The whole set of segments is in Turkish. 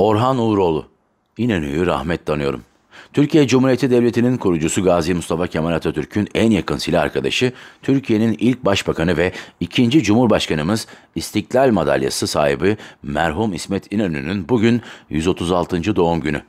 Orhan Uğuroğlu. İnönü'yü rahmet tanıyorum. Türkiye Cumhuriyeti Devleti'nin kurucusu Gazi Mustafa Kemal Atatürk'ün en yakın silah arkadaşı, Türkiye'nin ilk başbakanı ve ikinci cumhurbaşkanımız İstiklal Madalyası sahibi merhum İsmet İnönü'nün bugün 136. doğum günü.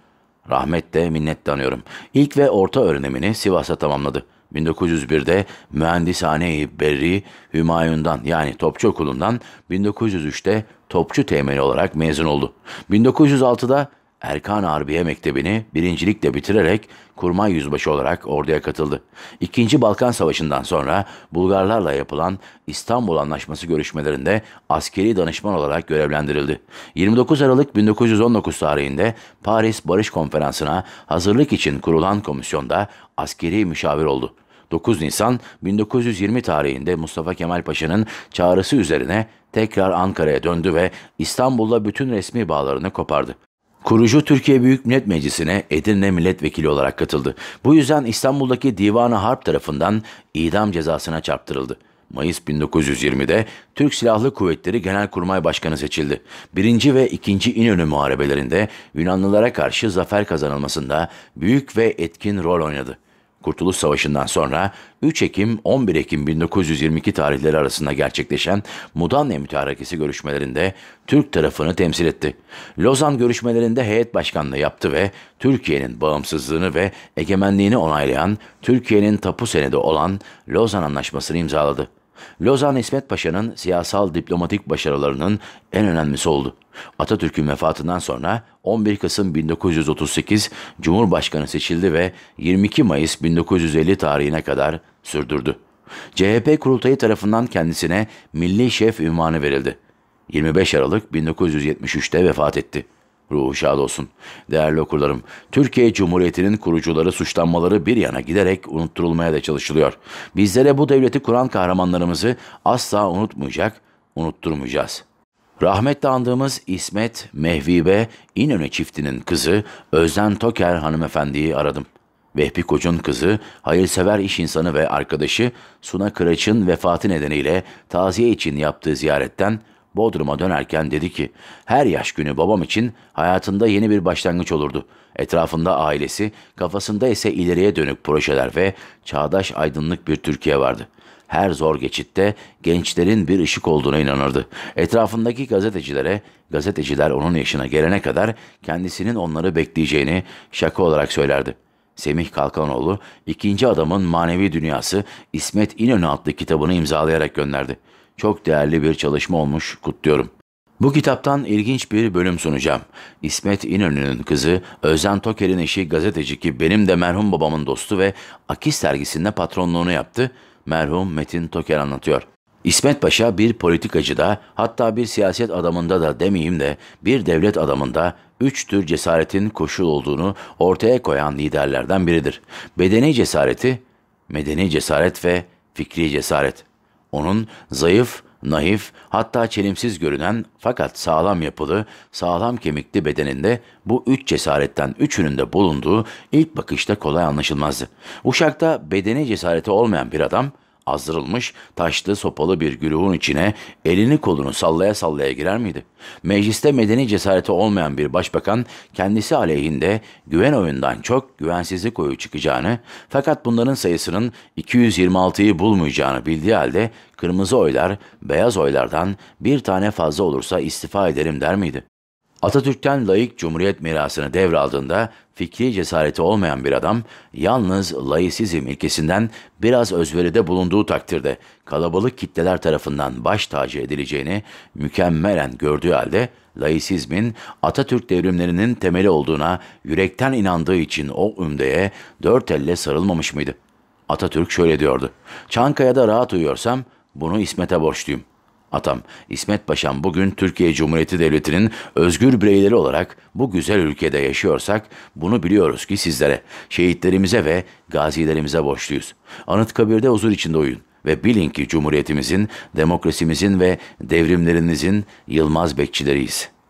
Rahmetle minnet tanıyorum. İlk ve orta öğrenimini Sivas'ta tamamladı. 1901'de Mühendishane-i Berri Hümayun'dan yani Topçu Okulu'ndan 1903'te Topçu temeli olarak mezun oldu. 1906'da Erkan Harbiye Mektebi'ni birincilikle bitirerek kurmay yüzbaşı olarak orduya katıldı. İkinci Balkan Savaşı'ndan sonra Bulgarlarla yapılan İstanbul Anlaşması görüşmelerinde askeri danışman olarak görevlendirildi. 29 Aralık 1919 tarihinde Paris Barış Konferansı'na hazırlık için kurulan komisyonda askeri müşavir oldu. 9 Nisan 1920 tarihinde Mustafa Kemal Paşa'nın çağrısı üzerine tekrar Ankara'ya döndü ve İstanbul'la bütün resmi bağlarını kopardı. Kurucu Türkiye Büyük Millet Meclisi'ne Edirne milletvekili olarak katıldı. Bu yüzden İstanbul'daki Divanı Harp tarafından idam cezasına çarptırıldı. Mayıs 1920'de Türk Silahlı Kuvvetleri Genelkurmay Başkanı seçildi. Birinci ve ikinci İnönü muharebelerinde Yunanlılara karşı zafer kazanılmasında büyük ve etkin rol oynadı. Kurtuluş Savaşı'ndan sonra 3 Ekim 11 Ekim 1922 tarihleri arasında gerçekleşen Mudanya Mütarekesi görüşmelerinde Türk tarafını temsil etti. Lozan görüşmelerinde heyet başkanlığı yaptı ve Türkiye'nin bağımsızlığını ve egemenliğini onaylayan Türkiye'nin tapu senedi olan Lozan Anlaşması'nı imzaladı. Lozan İsmet Paşa'nın siyasal diplomatik başarılarının en önemlisi oldu. Atatürk'ün vefatından sonra 11 Kasım 1938 Cumhurbaşkanı seçildi ve 22 Mayıs 1950 tarihine kadar sürdürdü. CHP kurultayı tarafından kendisine milli şef ünvanı verildi. 25 Aralık 1973'te vefat etti. Ruhu şad olsun. Değerli okurlarım, Türkiye Cumhuriyeti'nin kurucuları suçlanmaları bir yana giderek unutturulmaya da çalışılıyor. Bizlere bu devleti kuran kahramanlarımızı asla unutmayacak, unutturmayacağız.'' Rahmetle andığımız İsmet Mehvibe İnönü çiftinin kızı Özden Toker hanımefendiyi aradım. Vehbi Koç'un kızı, hayırsever iş insanı ve arkadaşı Suna Kıraç'ın vefatı nedeniyle taziye için yaptığı ziyaretten Bodrum'a dönerken dedi ki, her yaş günü babam için hayatında yeni bir başlangıç olurdu. Etrafında ailesi, kafasında ise ileriye dönük projeler ve çağdaş aydınlık bir Türkiye vardı.'' her zor geçitte gençlerin bir ışık olduğuna inanırdı. Etrafındaki gazetecilere, gazeteciler onun yaşına gelene kadar kendisinin onları bekleyeceğini şaka olarak söylerdi. Semih Kalkanoğlu, ikinci adamın Manevi Dünyası İsmet İnönü adlı kitabını imzalayarak gönderdi. Çok değerli bir çalışma olmuş, kutluyorum.'' Bu kitaptan ilginç bir bölüm sunacağım. İsmet İnönü'nün kızı, Özlem Toker'in eşi gazeteci ki benim de merhum babamın dostu ve Akis dergisinde patronluğunu yaptı merhum Metin Toker anlatıyor. İsmet Paşa bir politikacıda hatta bir siyaset adamında da demeyeyim de bir devlet adamında üç tür cesaretin koşul olduğunu ortaya koyan liderlerden biridir. Bedeni cesareti, medeni cesaret ve fikri cesaret. Onun zayıf, Naif, hatta çelimsiz görünen fakat sağlam yapılı, sağlam kemikli bedeninde bu üç cesaretten üçünün de bulunduğu ilk bakışta kolay anlaşılmazdı. Uşak'ta bedene cesareti olmayan bir adam, azdırılmış, taşlı sopalı bir güruhun içine elini kolunu sallaya sallaya girer miydi? Mecliste medeni cesareti olmayan bir başbakan kendisi aleyhinde güven oyundan çok güvensizlik oyu çıkacağını fakat bunların sayısının 226'yı bulmayacağını bildiği halde kırmızı oylar beyaz oylardan bir tane fazla olursa istifa ederim der miydi? Atatürk'ten layık cumhuriyet mirasını devraldığında fikri cesareti olmayan bir adam yalnız laisizm ilkesinden biraz özveride bulunduğu takdirde kalabalık kitleler tarafından baş tacı edileceğini mükemmelen gördüğü halde laisizmin Atatürk devrimlerinin temeli olduğuna yürekten inandığı için o ümdeye dört elle sarılmamış mıydı? Atatürk şöyle diyordu. Çankaya'da rahat uyuyorsam bunu İsmet'e borçluyum. Atam İsmet Paşam bugün Türkiye Cumhuriyeti Devleti'nin özgür bireyleri olarak bu güzel ülkede yaşıyorsak bunu biliyoruz ki sizlere, şehitlerimize ve gazilerimize borçluyuz. Anıtkabir'de huzur içinde uyun ve bilin ki Cumhuriyetimizin, demokrasimizin ve devrimlerinizin yılmaz bekçileriyiz.''